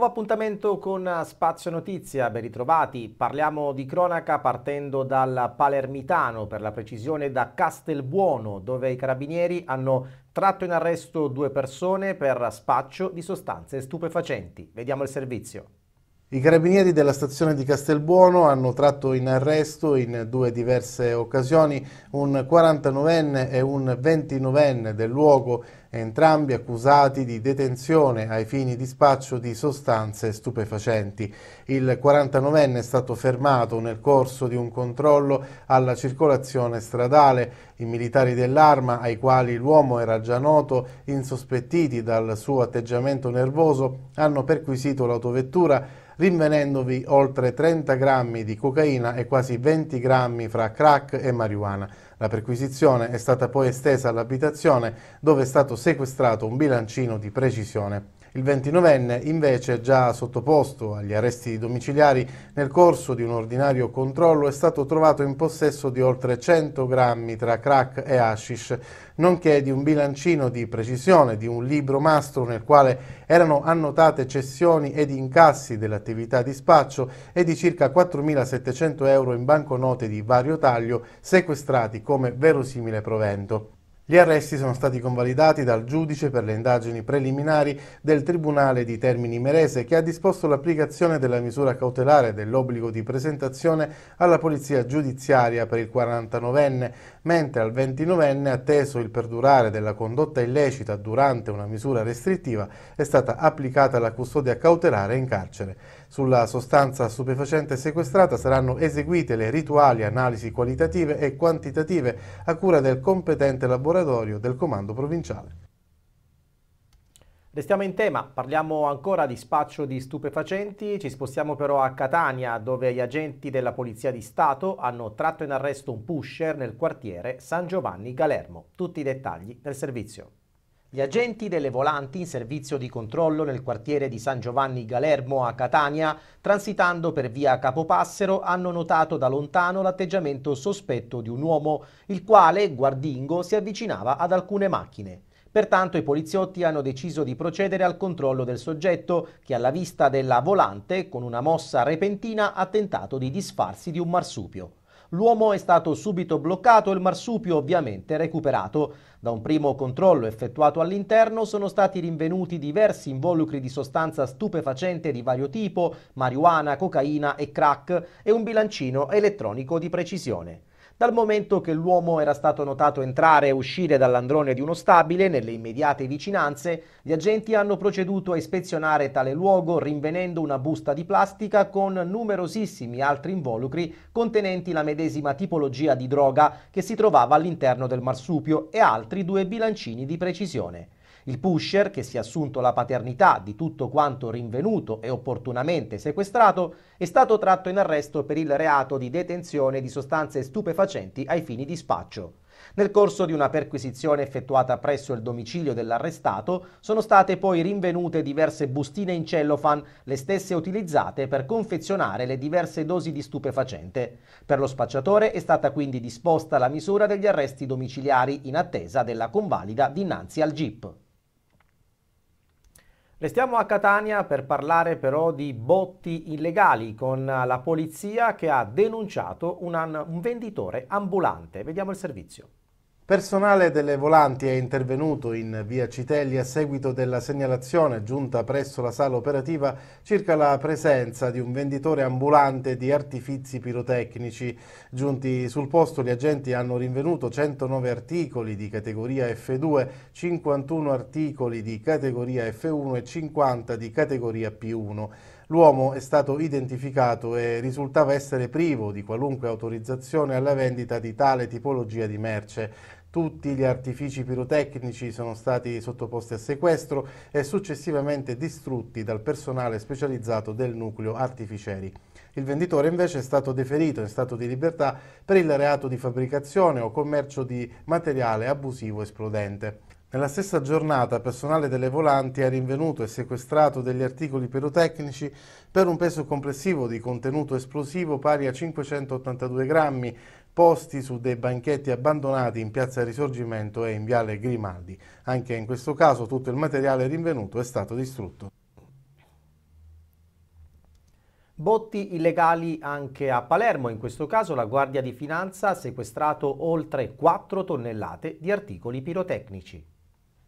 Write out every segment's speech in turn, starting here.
Nuovo appuntamento con eh, Spazio Notizia, ben ritrovati. Parliamo di cronaca partendo dal Palermitano, per la precisione da Castelbuono, dove i carabinieri hanno tratto in arresto due persone per spaccio di sostanze stupefacenti. Vediamo il servizio. I carabinieri della stazione di Castelbuono hanno tratto in arresto in due diverse occasioni un 49enne e un 29enne del luogo entrambi accusati di detenzione ai fini di spaccio di sostanze stupefacenti. Il 49enne è stato fermato nel corso di un controllo alla circolazione stradale. I militari dell'arma, ai quali l'uomo era già noto, insospettiti dal suo atteggiamento nervoso, hanno perquisito l'autovettura rinvenendovi oltre 30 grammi di cocaina e quasi 20 grammi fra crack e marijuana. La perquisizione è stata poi estesa all'abitazione dove è stato sequestrato un bilancino di precisione. Il 29enne invece già sottoposto agli arresti domiciliari nel corso di un ordinario controllo è stato trovato in possesso di oltre 100 grammi tra crack e hashish, nonché di un bilancino di precisione, di un libro mastro nel quale erano annotate cessioni ed incassi dell'attività di spaccio e di circa 4.700 euro in banconote di vario taglio sequestrati come verosimile provento. Gli arresti sono stati convalidati dal giudice per le indagini preliminari del Tribunale di Termini Merese che ha disposto l'applicazione della misura cautelare dell'obbligo di presentazione alla polizia giudiziaria per il 49enne, mentre al 29enne atteso il perdurare della condotta illecita durante una misura restrittiva è stata applicata la custodia cautelare in carcere. Sulla sostanza stupefacente sequestrata saranno eseguite le rituali analisi qualitative e quantitative a cura del competente laboratorio del Comando Provinciale. Restiamo in tema, parliamo ancora di spaccio di stupefacenti, ci spostiamo però a Catania dove gli agenti della Polizia di Stato hanno tratto in arresto un pusher nel quartiere San Giovanni Galermo. Tutti i dettagli del servizio. Gli agenti delle volanti in servizio di controllo nel quartiere di San Giovanni Galermo a Catania, transitando per via Capopassero, hanno notato da lontano l'atteggiamento sospetto di un uomo, il quale, guardingo, si avvicinava ad alcune macchine. Pertanto i poliziotti hanno deciso di procedere al controllo del soggetto che alla vista della volante, con una mossa repentina, ha tentato di disfarsi di un marsupio. L'uomo è stato subito bloccato e il marsupio ovviamente recuperato. Da un primo controllo effettuato all'interno sono stati rinvenuti diversi involucri di sostanza stupefacente di vario tipo, marijuana, cocaina e crack e un bilancino elettronico di precisione. Dal momento che l'uomo era stato notato entrare e uscire dall'androne di uno stabile, nelle immediate vicinanze, gli agenti hanno proceduto a ispezionare tale luogo rinvenendo una busta di plastica con numerosissimi altri involucri contenenti la medesima tipologia di droga che si trovava all'interno del marsupio e altri due bilancini di precisione. Il pusher, che si è assunto la paternità di tutto quanto rinvenuto e opportunamente sequestrato, è stato tratto in arresto per il reato di detenzione di sostanze stupefacenti ai fini di spaccio. Nel corso di una perquisizione effettuata presso il domicilio dell'arrestato sono state poi rinvenute diverse bustine in cellofan, le stesse utilizzate per confezionare le diverse dosi di stupefacente. Per lo spacciatore è stata quindi disposta la misura degli arresti domiciliari in attesa della convalida dinanzi al GIP. Restiamo a Catania per parlare però di botti illegali con la polizia che ha denunciato un, un venditore ambulante. Vediamo il servizio. Personale delle volanti è intervenuto in via Citelli a seguito della segnalazione giunta presso la sala operativa circa la presenza di un venditore ambulante di artifizi pirotecnici. Giunti sul posto gli agenti hanno rinvenuto 109 articoli di categoria F2, 51 articoli di categoria F1 e 50 di categoria P1. L'uomo è stato identificato e risultava essere privo di qualunque autorizzazione alla vendita di tale tipologia di merce. Tutti gli artifici pirotecnici sono stati sottoposti a sequestro e successivamente distrutti dal personale specializzato del nucleo artificieri. Il venditore invece è stato deferito in stato di libertà per il reato di fabbricazione o commercio di materiale abusivo esplodente. Nella stessa giornata personale delle volanti ha rinvenuto e sequestrato degli articoli pirotecnici per un peso complessivo di contenuto esplosivo pari a 582 grammi, posti su dei banchetti abbandonati in piazza Risorgimento e in viale Grimaldi. Anche in questo caso tutto il materiale rinvenuto è stato distrutto. Botti illegali anche a Palermo, in questo caso la Guardia di Finanza ha sequestrato oltre 4 tonnellate di articoli pirotecnici.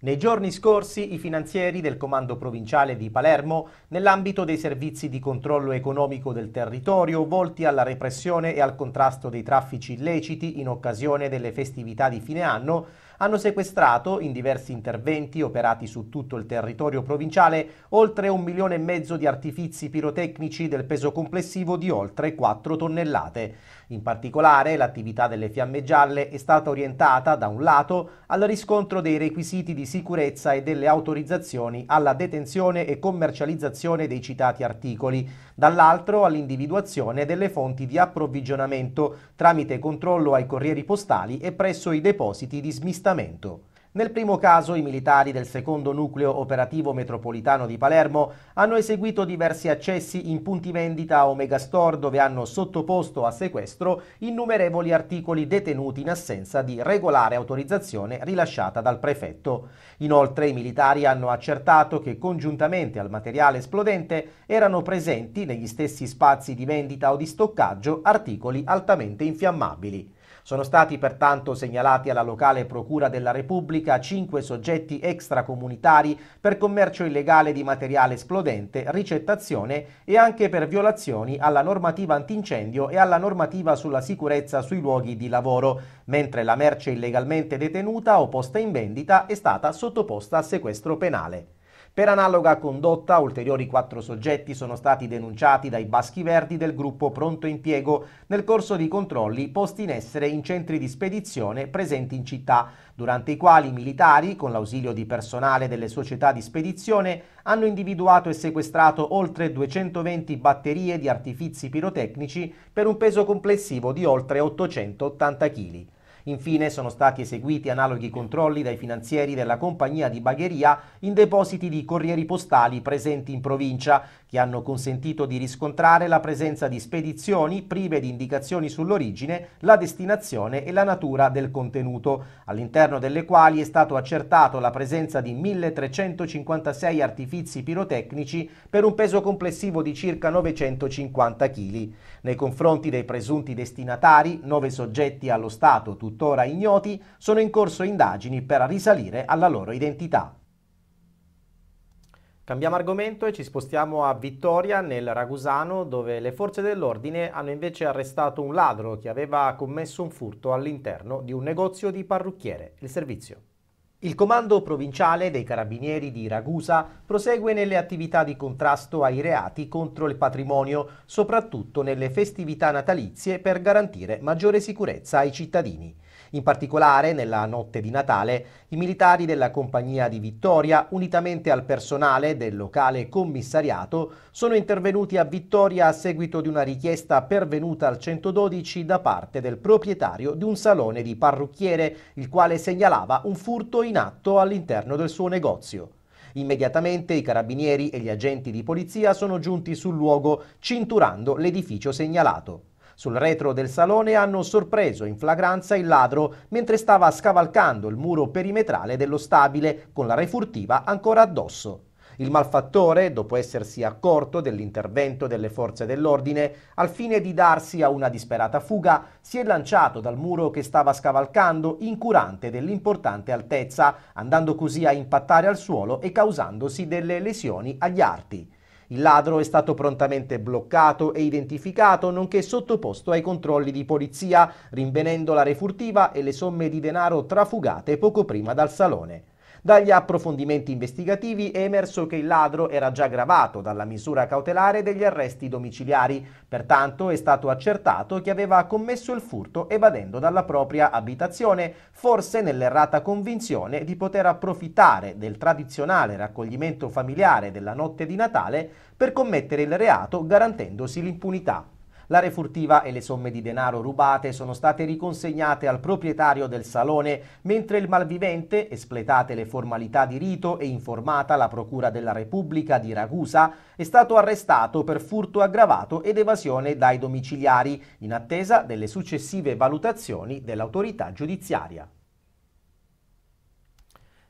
Nei giorni scorsi i finanzieri del Comando Provinciale di Palermo, nell'ambito dei servizi di controllo economico del territorio volti alla repressione e al contrasto dei traffici illeciti in occasione delle festività di fine anno, hanno sequestrato, in diversi interventi operati su tutto il territorio provinciale, oltre un milione e mezzo di artifizi pirotecnici del peso complessivo di oltre 4 tonnellate. In particolare l'attività delle fiamme gialle è stata orientata, da un lato, al riscontro dei requisiti di sicurezza e delle autorizzazioni alla detenzione e commercializzazione dei citati articoli, dall'altro all'individuazione delle fonti di approvvigionamento tramite controllo ai corrieri postali e presso i depositi di smistazione avvistamento. Nel primo caso i militari del secondo nucleo operativo metropolitano di Palermo hanno eseguito diversi accessi in punti vendita a Omega Store dove hanno sottoposto a sequestro innumerevoli articoli detenuti in assenza di regolare autorizzazione rilasciata dal prefetto. Inoltre i militari hanno accertato che congiuntamente al materiale esplodente erano presenti negli stessi spazi di vendita o di stoccaggio articoli altamente infiammabili. Sono stati pertanto segnalati alla locale Procura della Repubblica cinque soggetti extracomunitari per commercio illegale di materiale esplodente, ricettazione e anche per violazioni alla normativa antincendio e alla normativa sulla sicurezza sui luoghi di lavoro, mentre la merce illegalmente detenuta o posta in vendita è stata sottoposta a sequestro penale. Per analoga condotta ulteriori quattro soggetti sono stati denunciati dai Baschi Verdi del gruppo Pronto Impiego nel corso di controlli posti in essere in centri di spedizione presenti in città, durante i quali i militari, con l'ausilio di personale delle società di spedizione, hanno individuato e sequestrato oltre 220 batterie di artifizi pirotecnici per un peso complessivo di oltre 880 kg. Infine sono stati eseguiti analoghi controlli dai finanzieri della compagnia di bagheria in depositi di corrieri postali presenti in provincia, che hanno consentito di riscontrare la presenza di spedizioni prive di indicazioni sull'origine, la destinazione e la natura del contenuto, all'interno delle quali è stato accertato la presenza di 1356 artifizi pirotecnici per un peso complessivo di circa 950 kg. Nei confronti dei presunti destinatari, 9 soggetti allo Stato tutti tuttora ignoti, sono in corso indagini per risalire alla loro identità. Cambiamo argomento e ci spostiamo a Vittoria, nel Ragusano, dove le forze dell'ordine hanno invece arrestato un ladro che aveva commesso un furto all'interno di un negozio di parrucchiere. Il servizio. Il comando provinciale dei carabinieri di Ragusa prosegue nelle attività di contrasto ai reati contro il patrimonio, soprattutto nelle festività natalizie per garantire maggiore sicurezza ai cittadini. In particolare, nella notte di Natale, i militari della compagnia di Vittoria, unitamente al personale del locale commissariato, sono intervenuti a Vittoria a seguito di una richiesta pervenuta al 112 da parte del proprietario di un salone di parrucchiere, il quale segnalava un furto in atto all'interno del suo negozio. Immediatamente i carabinieri e gli agenti di polizia sono giunti sul luogo, cinturando l'edificio segnalato. Sul retro del salone hanno sorpreso in flagranza il ladro mentre stava scavalcando il muro perimetrale dello stabile con la refurtiva ancora addosso. Il malfattore, dopo essersi accorto dell'intervento delle forze dell'ordine, al fine di darsi a una disperata fuga, si è lanciato dal muro che stava scavalcando, incurante dell'importante altezza, andando così a impattare al suolo e causandosi delle lesioni agli arti. Il ladro è stato prontamente bloccato e identificato, nonché sottoposto ai controlli di polizia, rinvenendo la refurtiva e le somme di denaro trafugate poco prima dal salone. Dagli approfondimenti investigativi è emerso che il ladro era già gravato dalla misura cautelare degli arresti domiciliari, pertanto è stato accertato che aveva commesso il furto evadendo dalla propria abitazione, forse nell'errata convinzione di poter approfittare del tradizionale raccoglimento familiare della notte di Natale per commettere il reato garantendosi l'impunità. La refurtiva e le somme di denaro rubate sono state riconsegnate al proprietario del salone, mentre il malvivente, espletate le formalità di rito e informata la Procura della Repubblica di Ragusa, è stato arrestato per furto aggravato ed evasione dai domiciliari, in attesa delle successive valutazioni dell'autorità giudiziaria.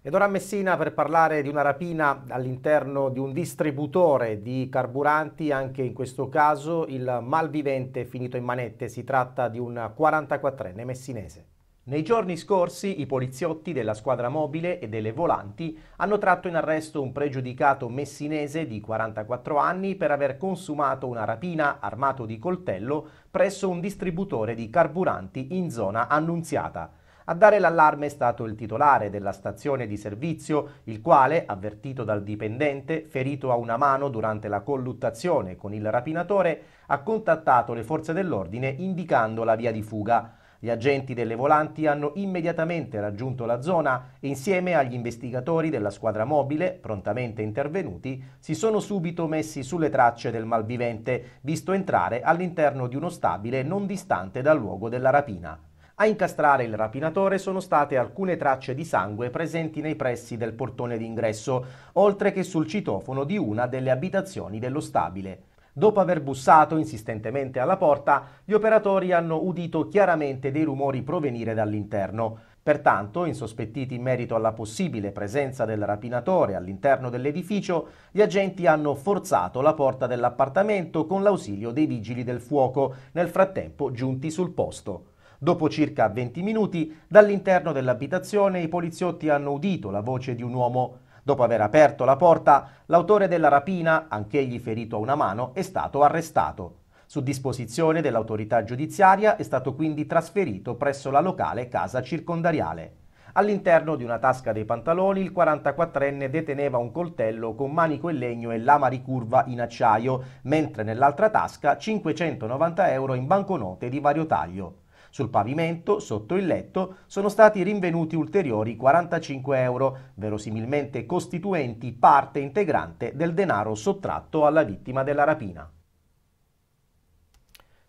Ed ora a Messina per parlare di una rapina all'interno di un distributore di carburanti, anche in questo caso il malvivente finito in manette, si tratta di un 44enne messinese. Nei giorni scorsi i poliziotti della squadra mobile e delle volanti hanno tratto in arresto un pregiudicato messinese di 44 anni per aver consumato una rapina armato di coltello presso un distributore di carburanti in zona annunziata. A dare l'allarme è stato il titolare della stazione di servizio, il quale, avvertito dal dipendente, ferito a una mano durante la colluttazione con il rapinatore, ha contattato le forze dell'ordine indicando la via di fuga. Gli agenti delle volanti hanno immediatamente raggiunto la zona e insieme agli investigatori della squadra mobile, prontamente intervenuti, si sono subito messi sulle tracce del malvivente, visto entrare all'interno di uno stabile non distante dal luogo della rapina. A incastrare il rapinatore sono state alcune tracce di sangue presenti nei pressi del portone d'ingresso, oltre che sul citofono di una delle abitazioni dello stabile. Dopo aver bussato insistentemente alla porta, gli operatori hanno udito chiaramente dei rumori provenire dall'interno. Pertanto, insospettiti in merito alla possibile presenza del rapinatore all'interno dell'edificio, gli agenti hanno forzato la porta dell'appartamento con l'ausilio dei vigili del fuoco, nel frattempo giunti sul posto. Dopo circa 20 minuti, dall'interno dell'abitazione i poliziotti hanno udito la voce di un uomo. Dopo aver aperto la porta, l'autore della rapina, anch'egli ferito a una mano, è stato arrestato. Su disposizione dell'autorità giudiziaria è stato quindi trasferito presso la locale casa circondariale. All'interno di una tasca dei pantaloni il 44enne deteneva un coltello con manico in legno e lama ricurva in acciaio, mentre nell'altra tasca 590 euro in banconote di vario taglio. Sul pavimento, sotto il letto, sono stati rinvenuti ulteriori 45 euro, verosimilmente costituenti parte integrante del denaro sottratto alla vittima della rapina.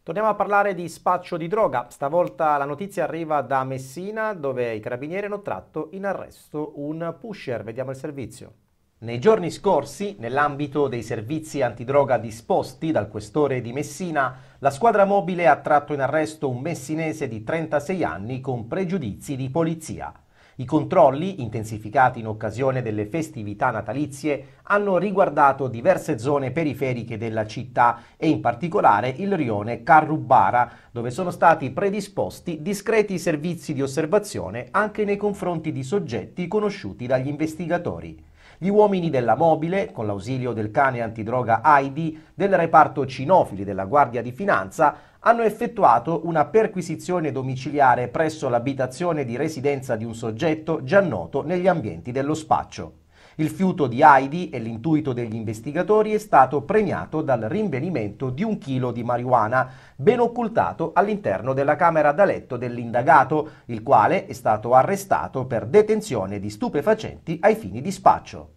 Torniamo a parlare di spaccio di droga. Stavolta la notizia arriva da Messina, dove i carabinieri hanno tratto in arresto un pusher. Vediamo il servizio. Nei giorni scorsi, nell'ambito dei servizi antidroga disposti dal questore di Messina, la squadra mobile ha tratto in arresto un messinese di 36 anni con pregiudizi di polizia. I controlli, intensificati in occasione delle festività natalizie, hanno riguardato diverse zone periferiche della città e in particolare il rione Carrubara, dove sono stati predisposti discreti servizi di osservazione anche nei confronti di soggetti conosciuti dagli investigatori gli uomini della mobile, con l'ausilio del cane antidroga Heidi, del reparto cinofili della Guardia di Finanza, hanno effettuato una perquisizione domiciliare presso l'abitazione di residenza di un soggetto già noto negli ambienti dello spaccio. Il fiuto di Heidi e l'intuito degli investigatori è stato premiato dal rinvenimento di un chilo di marijuana, ben occultato all'interno della camera da letto dell'indagato, il quale è stato arrestato per detenzione di stupefacenti ai fini di spaccio.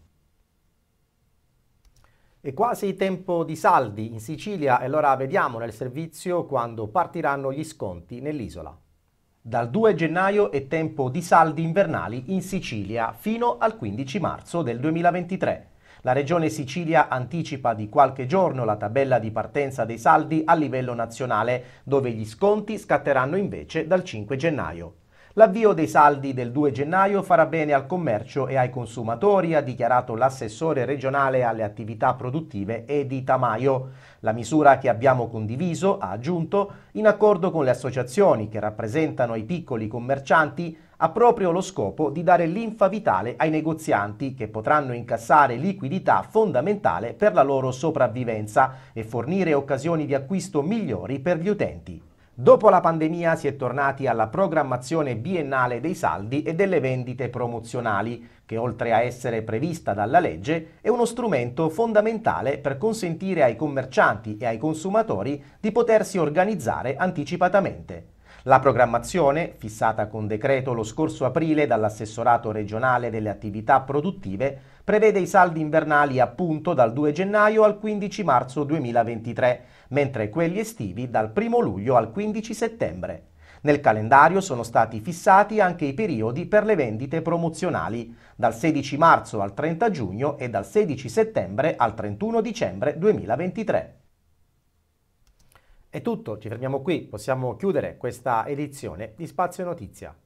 È quasi tempo di saldi in Sicilia e allora vediamo nel servizio quando partiranno gli sconti nell'isola. Dal 2 gennaio è tempo di saldi invernali in Sicilia fino al 15 marzo del 2023. La Regione Sicilia anticipa di qualche giorno la tabella di partenza dei saldi a livello nazionale, dove gli sconti scatteranno invece dal 5 gennaio. L'avvio dei saldi del 2 gennaio farà bene al commercio e ai consumatori, ha dichiarato l'assessore regionale alle attività produttive Edi Tamayo. La misura che abbiamo condiviso, ha aggiunto, in accordo con le associazioni che rappresentano i piccoli commercianti, ha proprio lo scopo di dare linfa vitale ai negozianti che potranno incassare liquidità fondamentale per la loro sopravvivenza e fornire occasioni di acquisto migliori per gli utenti. Dopo la pandemia si è tornati alla programmazione biennale dei saldi e delle vendite promozionali, che oltre a essere prevista dalla legge è uno strumento fondamentale per consentire ai commercianti e ai consumatori di potersi organizzare anticipatamente. La programmazione, fissata con decreto lo scorso aprile dall'assessorato regionale delle attività produttive, prevede i saldi invernali appunto dal 2 gennaio al 15 marzo 2023 mentre quelli estivi dal 1 luglio al 15 settembre. Nel calendario sono stati fissati anche i periodi per le vendite promozionali, dal 16 marzo al 30 giugno e dal 16 settembre al 31 dicembre 2023. È tutto, ci fermiamo qui, possiamo chiudere questa edizione di Spazio Notizia.